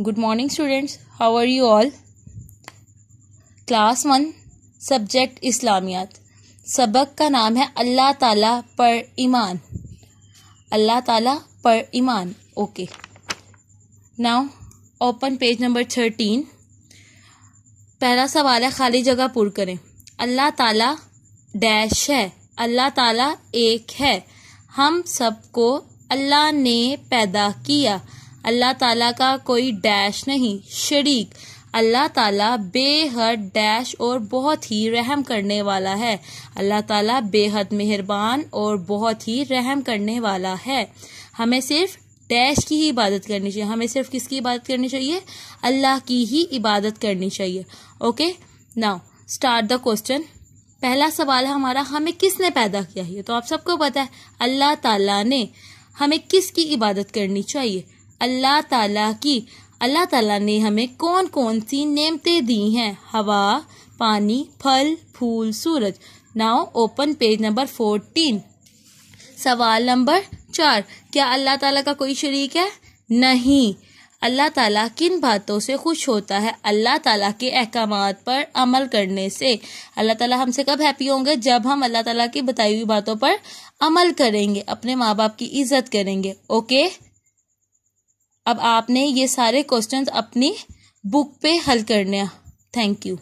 good morning students how are you all class one subject Islamiyat सबक का नाम है अल्लाह ताला पर ईमान अल्लाह ताला पर ईमान okay now open page number thirteen पहला सवाल है खाली जगह पुर करें अल्लाह ताला डैश है अल्लाह ताला एक है हम सबको अल्लाह ने पैदा किया अल्लाह ताला का कोई डैश नहीं शरीक अल्लाह ताला बेहद डैश और बहुत ही रहम करने वाला है अल्लाह ताला बेहद मेहरबान और बहुत ही रहम करने वाला है हमें सिर्फ डैश की ही इबादत करनी चाहिए हमें सिर्फ किसकी इबादत करनी चाहिए अल्लाह की ही इबादत करनी चाहिए okay now start the question पहला सवाल है हमारा हमें किसने पैदा किया है तो आप सबको पता है अल्लाह ताला ने हमें किसकी इबादत करनी चाहिए अल्लाह ताला की अल्लाह ताला ने हमें कौन कौन सी नेमतें दी हैं हवा पानी फल फूल सूरज now open page number fourteen सवाल नंबर चार क्या अल्लाह ताला का कोई शरीक है नहीं अल्लाह ताला किन बातों से खुश होता है अल्लाह ताला के अहकाम पर अमल करने से अल्लाह ताला हमसे कब हैप्पी होंगे जब हम अल्लाह ताला की बताई हुई बातों पर अमल करेंगे अपने माँ बाप की इज्जत करेंगे ओके अब आपने ये सारे क्वेश्चंस अपनी बुक पे हल करने थैंक यू